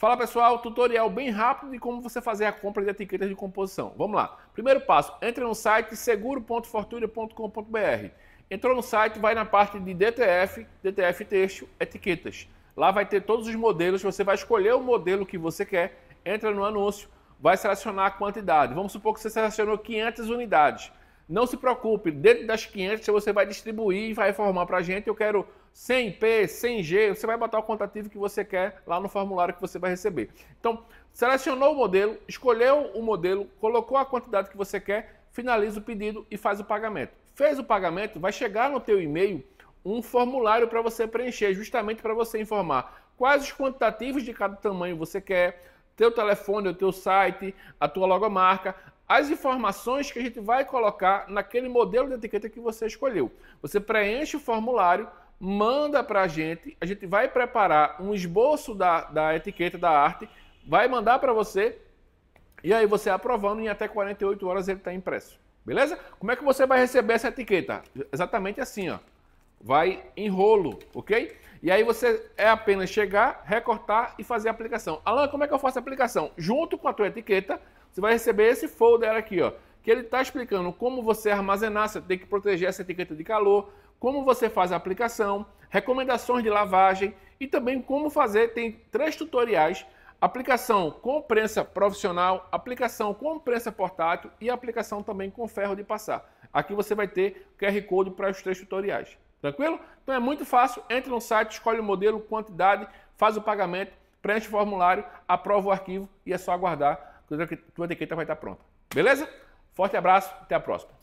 Fala pessoal, tutorial bem rápido de como você fazer a compra de etiquetas de composição. Vamos lá. Primeiro passo, entre no site seguro.fortuna.com.br. Entrou no site, vai na parte de DTF, DTF texto, etiquetas. Lá vai ter todos os modelos, você vai escolher o modelo que você quer, entra no anúncio, vai selecionar a quantidade. Vamos supor que você selecionou 500 unidades. Não se preocupe, dentro das 500 você vai distribuir e vai informar para a gente. Eu quero 100P, 100G, você vai botar o quantitativo que você quer lá no formulário que você vai receber. Então, selecionou o modelo, escolheu o modelo, colocou a quantidade que você quer, finaliza o pedido e faz o pagamento. Fez o pagamento, vai chegar no teu e-mail um formulário para você preencher, justamente para você informar quais os quantitativos de cada tamanho você quer, teu telefone, o teu site, a tua logomarca, as informações que a gente vai colocar naquele modelo de etiqueta que você escolheu. Você preenche o formulário, manda para a gente, a gente vai preparar um esboço da, da etiqueta, da arte, vai mandar para você e aí você aprovando em até 48 horas ele está impresso. Beleza? Como é que você vai receber essa etiqueta? Exatamente assim, ó. Vai em rolo, ok? E aí você é apenas chegar, recortar e fazer a aplicação. Alan, como é que eu faço a aplicação? Junto com a tua etiqueta, você vai receber esse folder aqui, ó, que ele está explicando como você armazenar, você tem que proteger essa etiqueta de calor, como você faz a aplicação, recomendações de lavagem e também como fazer. Tem três tutoriais: aplicação com prensa profissional, aplicação com prensa portátil e aplicação também com ferro de passar. Aqui você vai ter QR Code para os três tutoriais. Tranquilo? Então é muito fácil. Entre no site, escolhe o modelo, quantidade, faz o pagamento, preenche o formulário, aprova o arquivo e é só aguardar tua etiqueta vai estar pronta. Beleza? Forte abraço, até a próxima.